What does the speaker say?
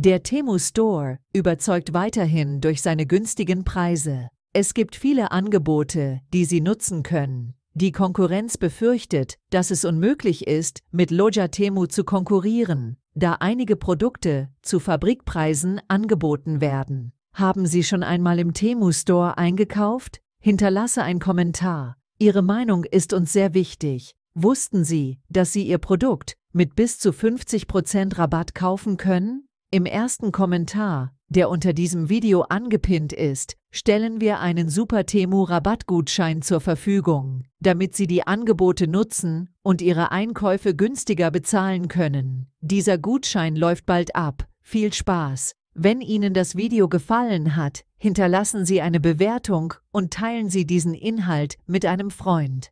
Der Temu Store überzeugt weiterhin durch seine günstigen Preise. Es gibt viele Angebote, die Sie nutzen können. Die Konkurrenz befürchtet, dass es unmöglich ist, mit Loja Temu zu konkurrieren, da einige Produkte zu Fabrikpreisen angeboten werden. Haben Sie schon einmal im Temu Store eingekauft? Hinterlasse einen Kommentar. Ihre Meinung ist uns sehr wichtig. Wussten Sie, dass Sie Ihr Produkt mit bis zu 50% Rabatt kaufen können? Im ersten Kommentar, der unter diesem Video angepinnt ist, stellen wir einen Super Temu Rabattgutschein zur Verfügung, damit Sie die Angebote nutzen und Ihre Einkäufe günstiger bezahlen können. Dieser Gutschein läuft bald ab. Viel Spaß! Wenn Ihnen das Video gefallen hat, hinterlassen Sie eine Bewertung und teilen Sie diesen Inhalt mit einem Freund.